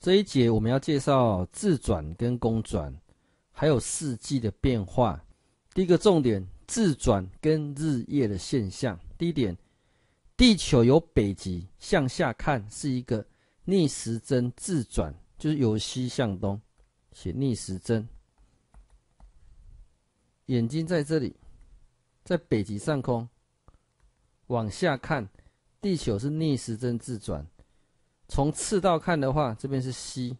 这一节我们要介绍自转跟公转，还有四季的变化。第一个重点，自转跟日夜的现象。第一点，地球由北极，向下看是一个逆时针自转，就是由西向东写逆时针。眼睛在这里，在北极上空往下看，地球是逆时针自转。从赤道看的话，这边是西，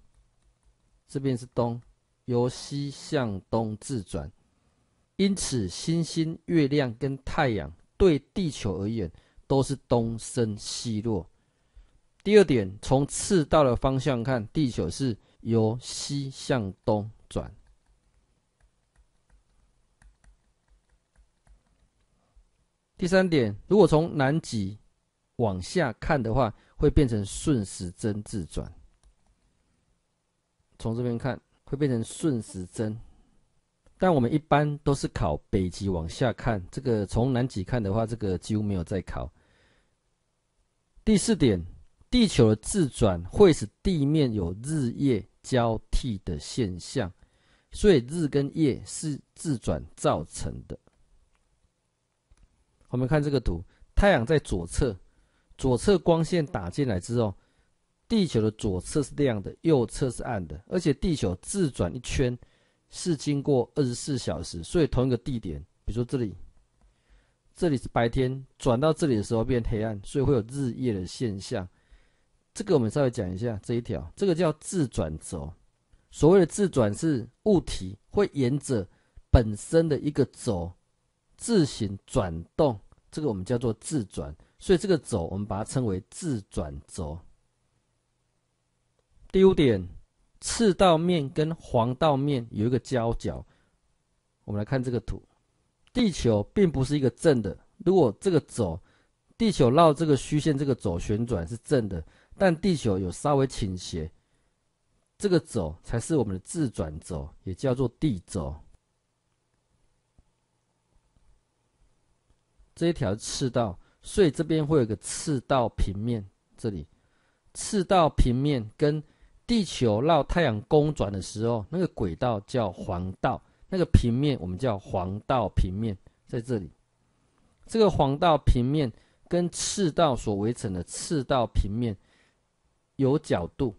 这边是东，由西向东自转，因此星星、月亮跟太阳对地球而言都是东升西落。第二点，从赤道的方向看，地球是由西向东转。第三点，如果从南极。往下看的话，会变成顺时针自转。从这边看，会变成顺时针。但我们一般都是考北极往下看，这个从南极看的话，这个几乎没有在考。第四点，地球的自转会使地面有日夜交替的现象，所以日跟夜是自转造成的。我们看这个图，太阳在左侧。左侧光线打进来之后，地球的左侧是亮的，右侧是暗的。而且地球自转一圈是经过二十四小时，所以同一个地点，比如说这里，这里是白天，转到这里的时候变黑暗，所以会有日夜的现象。这个我们稍微讲一下这一条，这个叫自转轴。所谓的自转是物体会沿着本身的一个轴自行转动，这个我们叫做自转。所以这个轴，我们把它称为自转轴。第五点，赤道面跟黄道面有一个交角。我们来看这个图，地球并不是一个正的。如果这个轴，地球绕这个虚线这个轴旋转是正的，但地球有稍微倾斜，这个轴才是我们的自转轴，也叫做地轴。这一条赤道。所以这边会有个赤道平面，这里赤道平面跟地球绕太阳公转的时候，那个轨道叫黄道，那个平面我们叫黄道平面，在这里，这个黄道平面跟赤道所围成的赤道平面有角度，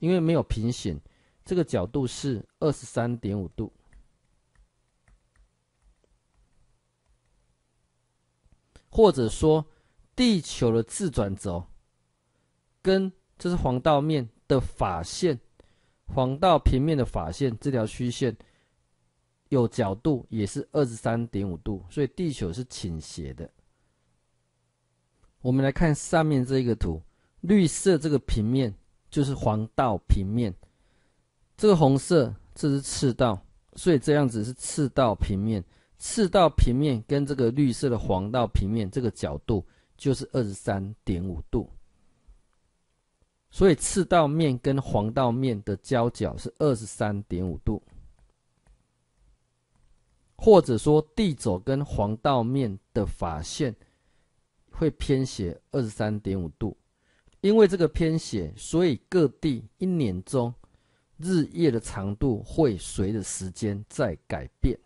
因为没有平行，这个角度是二十三点五度。或者说，地球的自转轴跟这是黄道面的法线，黄道平面的法线这条虚线有角度，也是二十三点五度，所以地球是倾斜的。我们来看上面这一个图，绿色这个平面就是黄道平面，这个红色这是赤道，所以这样子是赤道平面。赤道平面跟这个绿色的黄道平面这个角度就是二十三点五度，所以赤道面跟黄道面的交角是二十三点五度，或者说地轴跟黄道面的法线会偏斜二十三点五度，因为这个偏斜，所以各地一年中日夜的长度会随着时间在改变。